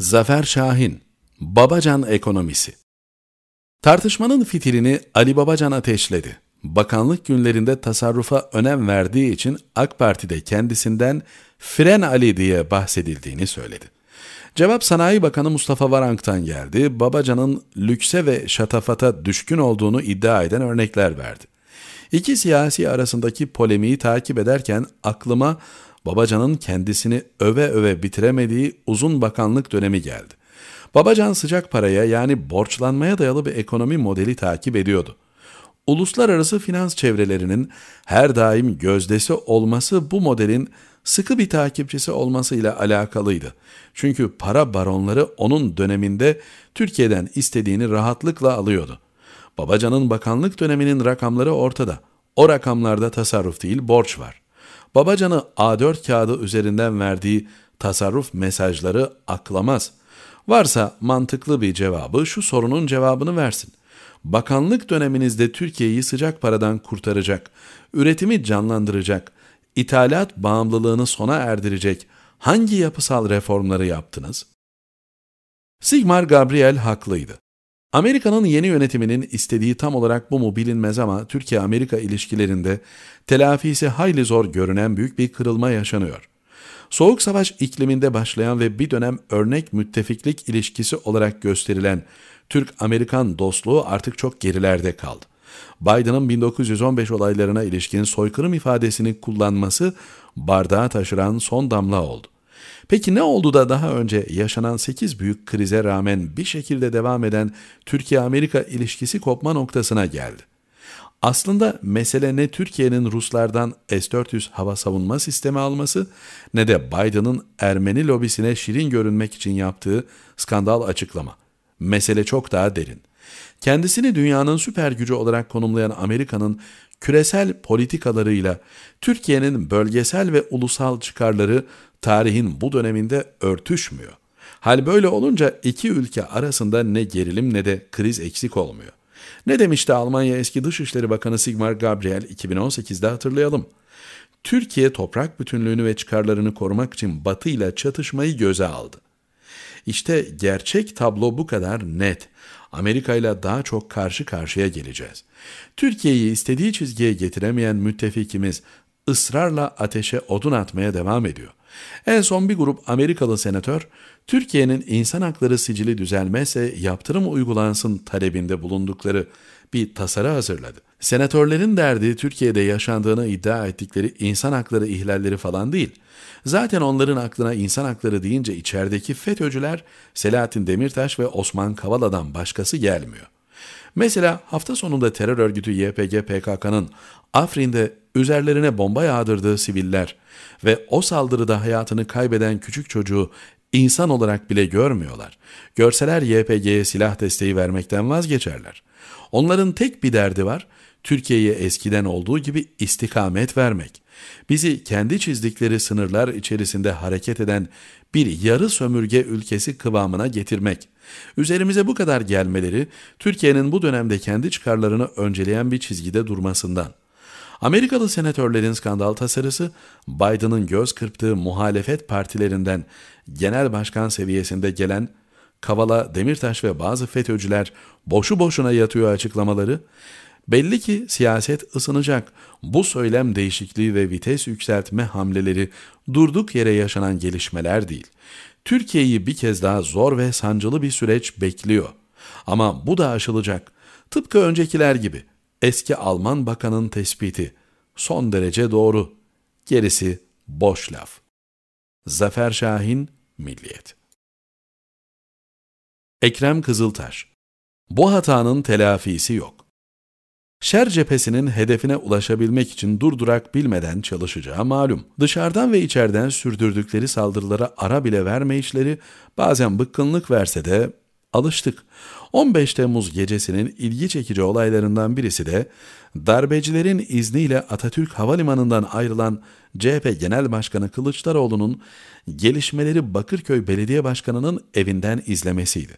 Zafer Şahin, Babacan Ekonomisi Tartışmanın fitilini Ali Babacan ateşledi. Bakanlık günlerinde tasarrufa önem verdiği için AK Parti'de kendisinden Fren Ali diye bahsedildiğini söyledi. Cevap Sanayi Bakanı Mustafa Varank'tan geldi. Babacan'ın lükse ve şatafata düşkün olduğunu iddia eden örnekler verdi. İki siyasi arasındaki polemiği takip ederken aklıma Babacan'ın kendisini öve öve bitiremediği uzun bakanlık dönemi geldi. Babacan sıcak paraya yani borçlanmaya dayalı bir ekonomi modeli takip ediyordu. Uluslararası finans çevrelerinin her daim gözdesi olması bu modelin sıkı bir takipçisi olmasıyla alakalıydı. Çünkü para baronları onun döneminde Türkiye'den istediğini rahatlıkla alıyordu. Babacan'ın bakanlık döneminin rakamları ortada. O rakamlarda tasarruf değil borç var. Babacan'ı A4 kağıdı üzerinden verdiği tasarruf mesajları aklamaz. Varsa mantıklı bir cevabı şu sorunun cevabını versin. Bakanlık döneminizde Türkiye'yi sıcak paradan kurtaracak, üretimi canlandıracak, ithalat bağımlılığını sona erdirecek hangi yapısal reformları yaptınız? Sigmar Gabriel haklıydı. Amerika'nın yeni yönetiminin istediği tam olarak bu mu bilinmez ama Türkiye-Amerika ilişkilerinde telafisi hayli zor görünen büyük bir kırılma yaşanıyor. Soğuk savaş ikliminde başlayan ve bir dönem örnek müttefiklik ilişkisi olarak gösterilen Türk-Amerikan dostluğu artık çok gerilerde kaldı. Biden'ın 1915 olaylarına ilişkin soykırım ifadesini kullanması bardağa taşıran son damla oldu. Peki ne oldu da daha önce yaşanan 8 büyük krize rağmen bir şekilde devam eden Türkiye-Amerika ilişkisi kopma noktasına geldi? Aslında mesele ne Türkiye'nin Ruslardan S-400 hava savunma sistemi alması ne de Biden'ın Ermeni lobisine şirin görünmek için yaptığı skandal açıklama. Mesele çok daha derin. Kendisini dünyanın süper gücü olarak konumlayan Amerika'nın küresel politikalarıyla Türkiye'nin bölgesel ve ulusal çıkarları tarihin bu döneminde örtüşmüyor. Hal böyle olunca iki ülke arasında ne gerilim ne de kriz eksik olmuyor. Ne demişti Almanya eski Dışişleri Bakanı Sigmar Gabriel 2018'de hatırlayalım. Türkiye toprak bütünlüğünü ve çıkarlarını korumak için Batı ile çatışmayı göze aldı. İşte gerçek tablo bu kadar net. Amerika ile daha çok karşı karşıya geleceğiz. Türkiye'yi istediği çizgiye getiremeyen müttefikimiz ısrarla ateşe odun atmaya devam ediyor. En son bir grup Amerikalı senatör, Türkiye'nin insan hakları sicili düzelmezse yaptırım uygulansın talebinde bulundukları bir tasarı hazırladı. Senatörlerin derdi Türkiye'de yaşandığını iddia ettikleri insan hakları ihlalleri falan değil. Zaten onların aklına insan hakları deyince içerideki FETÖ'cüler Selahattin Demirtaş ve Osman Kavala'dan başkası gelmiyor. Mesela hafta sonunda terör örgütü YPG PKK'nın Afrin'de üzerlerine bomba yağdırdığı siviller ve o saldırıda hayatını kaybeden küçük çocuğu insan olarak bile görmüyorlar. Görseler YPG'ye silah desteği vermekten vazgeçerler. Onların tek bir derdi var. Türkiye'ye eskiden olduğu gibi istikamet vermek, bizi kendi çizdikleri sınırlar içerisinde hareket eden bir yarı sömürge ülkesi kıvamına getirmek, üzerimize bu kadar gelmeleri Türkiye'nin bu dönemde kendi çıkarlarını önceleyen bir çizgide durmasından, Amerikalı senatörlerin skandal tasarısı, Biden'ın göz kırptığı muhalefet partilerinden genel başkan seviyesinde gelen Kavala, Demirtaş ve bazı FETÖ'cüler boşu boşuna yatıyor açıklamaları, Belli ki siyaset ısınacak. Bu söylem değişikliği ve vites yükseltme hamleleri durduk yere yaşanan gelişmeler değil. Türkiye'yi bir kez daha zor ve sancılı bir süreç bekliyor. Ama bu da aşılacak. Tıpkı öncekiler gibi. Eski Alman bakanın tespiti son derece doğru. Gerisi boş laf. Zafer Şahin, Milliyet Ekrem Kızıltaş Bu hatanın telafisi yok. Şer cephesinin hedefine ulaşabilmek için durdurak bilmeden çalışacağı malum. Dışarıdan ve içeriden sürdürdükleri saldırılara ara bile vermeyişleri bazen bıkkınlık verse de alıştık. 15 Temmuz gecesinin ilgi çekici olaylarından birisi de darbecilerin izniyle Atatürk Havalimanı'ndan ayrılan CHP Genel Başkanı Kılıçdaroğlu'nun gelişmeleri Bakırköy Belediye Başkanı'nın evinden izlemesiydi.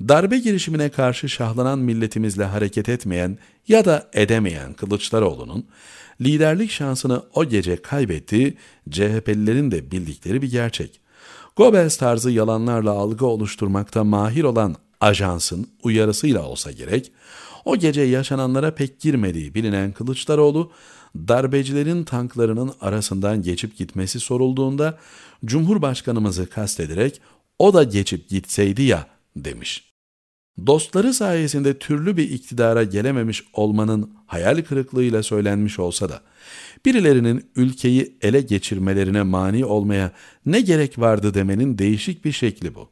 Darbe girişimine karşı şahlanan milletimizle hareket etmeyen ya da edemeyen Kılıçdaroğlu'nun liderlik şansını o gece kaybettiği CHP'lilerin de bildikleri bir gerçek. Goebbels tarzı yalanlarla algı oluşturmakta mahir olan ajansın uyarısıyla olsa gerek, o gece yaşananlara pek girmediği bilinen Kılıçdaroğlu, darbecilerin tanklarının arasından geçip gitmesi sorulduğunda Cumhurbaşkanımızı kastederek o da geçip gitseydi ya demiş. Dostları sayesinde türlü bir iktidara gelememiş olmanın hayal kırıklığıyla söylenmiş olsa da, birilerinin ülkeyi ele geçirmelerine mani olmaya ne gerek vardı demenin değişik bir şekli bu.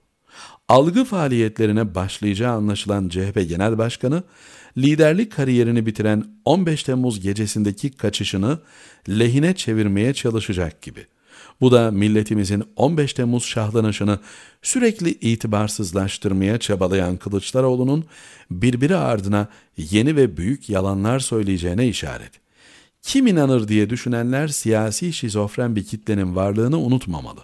Algı faaliyetlerine başlayacağı anlaşılan CHP Genel Başkanı, liderlik kariyerini bitiren 15 Temmuz gecesindeki kaçışını lehine çevirmeye çalışacak gibi.'' Bu da milletimizin 15 Temmuz şahlanışını sürekli itibarsızlaştırmaya çabalayan Kılıçdaroğlu'nun birbiri ardına yeni ve büyük yalanlar söyleyeceğine işaret. Kim inanır diye düşünenler siyasi şizofren bir kitlenin varlığını unutmamalı.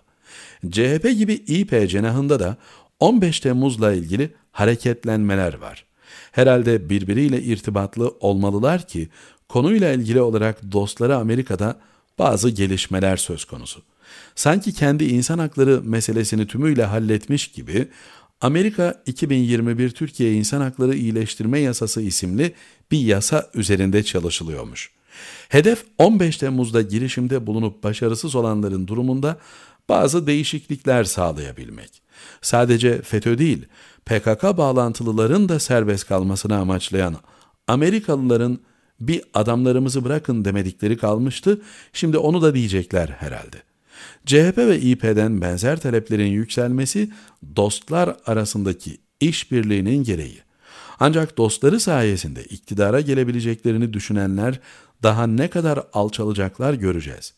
CHP gibi İP cenahında da 15 Temmuz'la ilgili hareketlenmeler var. Herhalde birbiriyle irtibatlı olmalılar ki konuyla ilgili olarak dostları Amerika'da bazı gelişmeler söz konusu. Sanki kendi insan hakları meselesini tümüyle halletmiş gibi Amerika 2021 Türkiye İnsan Hakları İyileştirme Yasası isimli bir yasa üzerinde çalışılıyormuş. Hedef 15 Temmuz'da girişimde bulunup başarısız olanların durumunda bazı değişiklikler sağlayabilmek. Sadece FETÖ değil, PKK bağlantılıların da serbest kalmasını amaçlayan Amerikalıların bir adamlarımızı bırakın demedikleri kalmıştı. Şimdi onu da diyecekler herhalde. CHP ve İP'den benzer taleplerin yükselmesi dostlar arasındaki işbirliğinin gereği. Ancak dostları sayesinde iktidara gelebileceklerini düşünenler daha ne kadar alçalacaklar göreceğiz.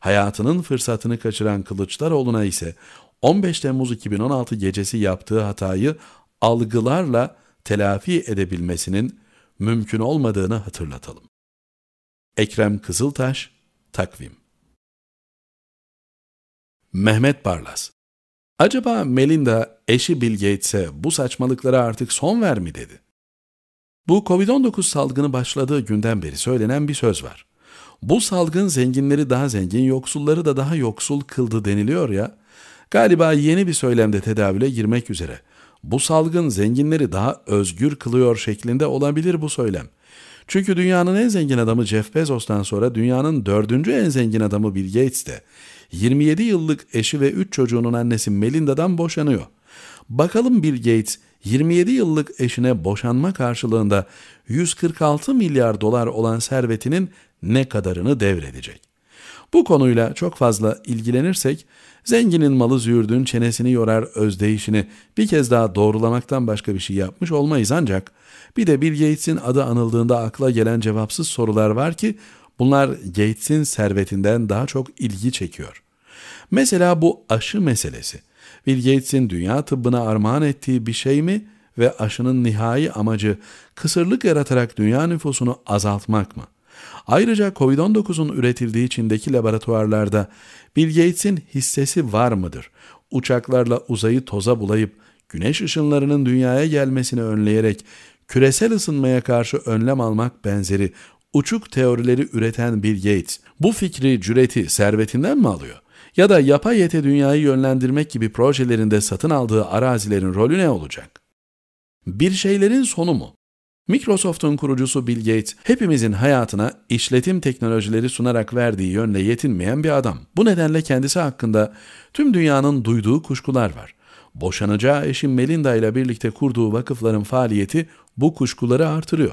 Hayatının fırsatını kaçıran Kılıçdaroğlu'na ise 15 Temmuz 2016 gecesi yaptığı hatayı algılarla telafi edebilmesinin mümkün olmadığını hatırlatalım. Ekrem Kızıltaş, Takvim Mehmet Barlas Acaba Melinda eşi Bill Gates'e bu saçmalıklara artık son ver mi dedi? Bu Covid-19 salgını başladığı günden beri söylenen bir söz var. Bu salgın zenginleri daha zengin, yoksulları da daha yoksul kıldı deniliyor ya. Galiba yeni bir söylemde tedavüle girmek üzere. Bu salgın zenginleri daha özgür kılıyor şeklinde olabilir bu söylem. Çünkü dünyanın en zengin adamı Jeff Bezos'tan sonra dünyanın dördüncü en zengin adamı Bill Gates de 27 yıllık eşi ve 3 çocuğunun annesi Melinda'dan boşanıyor. Bakalım Bill Gates 27 yıllık eşine boşanma karşılığında 146 milyar dolar olan servetinin ne kadarını devredecek? Bu konuyla çok fazla ilgilenirsek zenginin malı züğürdün çenesini yorar özdeyişini bir kez daha doğrulamaktan başka bir şey yapmış olmayız ancak bir de Bill Gates'in adı anıldığında akla gelen cevapsız sorular var ki bunlar Gates'in servetinden daha çok ilgi çekiyor. Mesela bu aşı meselesi. Bill Gates'in dünya tıbbına armağan ettiği bir şey mi ve aşının nihai amacı kısırlık yaratarak dünya nüfusunu azaltmak mı?'' Ayrıca COVID-19'un üretildiği Çin'deki laboratuvarlarda Bill Gates'in hissesi var mıdır? Uçaklarla uzayı toza bulayıp güneş ışınlarının dünyaya gelmesini önleyerek küresel ısınmaya karşı önlem almak benzeri uçuk teorileri üreten Bill Gates bu fikri, cüreti servetinden mi alıyor? Ya da yapay ete dünyayı yönlendirmek gibi projelerinde satın aldığı arazilerin rolü ne olacak? Bir şeylerin sonu mu? Microsoft'un kurucusu Bill Gates hepimizin hayatına işletim teknolojileri sunarak verdiği yönle yetinmeyen bir adam. Bu nedenle kendisi hakkında tüm dünyanın duyduğu kuşkular var. Boşanacağı eşi Melinda ile birlikte kurduğu vakıfların faaliyeti bu kuşkuları artırıyor.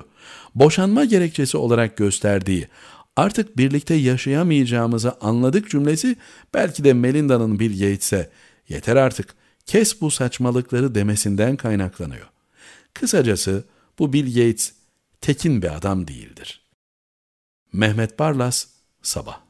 Boşanma gerekçesi olarak gösterdiği artık birlikte yaşayamayacağımızı anladık cümlesi belki de Melinda'nın Bill Gates'e yeter artık kes bu saçmalıkları demesinden kaynaklanıyor. Kısacası bu Bill Gates tekin bir adam değildir. Mehmet Barlas, Sabah